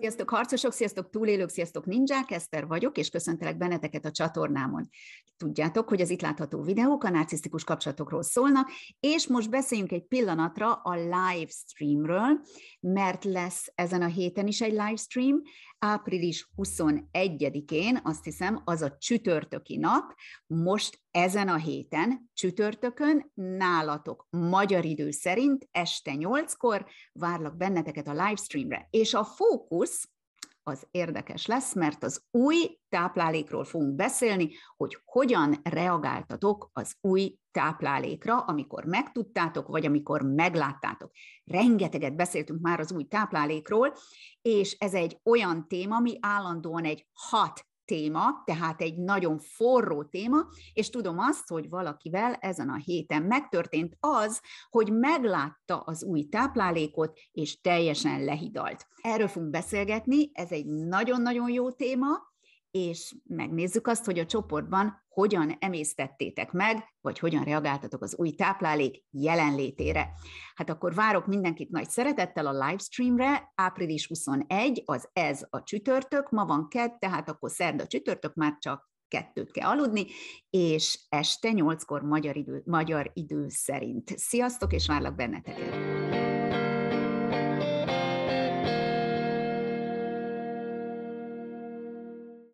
Sziasztok harcosok, sziasztok túlélők, sziasztok ninják, Eszter vagyok, és köszöntelek benneteket a csatornámon. Tudjátok, hogy az itt látható videók a narcisztikus kapcsolatokról szólnak, és most beszéljünk egy pillanatra a live streamről, mert lesz ezen a héten is egy live stream, április 21-én, azt hiszem, az a csütörtöki nap, most ezen a héten, csütörtökön, nálatok magyar idő szerint este 8-kor várlak benneteket a live streamre. És a fókusz az érdekes lesz, mert az új táplálékról fogunk beszélni, hogy hogyan reagáltatok az új táplálékra, amikor megtudtátok, vagy amikor megláttátok. Rengeteget beszéltünk már az új táplálékról, és ez egy olyan téma, ami állandóan egy hat téma, tehát egy nagyon forró téma, és tudom azt, hogy valakivel ezen a héten megtörtént az, hogy meglátta az új táplálékot, és teljesen lehidalt. Erről fogunk beszélgetni, ez egy nagyon-nagyon jó téma, és megnézzük azt, hogy a csoportban hogyan emésztettétek meg, vagy hogyan reagáltatok az új táplálék jelenlétére. Hát akkor várok mindenkit nagy szeretettel a livestreamre, április 21, az ez a csütörtök, ma van kett, tehát akkor szerda csütörtök, már csak kettőt kell aludni, és este nyolckor magyar idő, magyar idő szerint. Sziasztok, és várlak benneteket!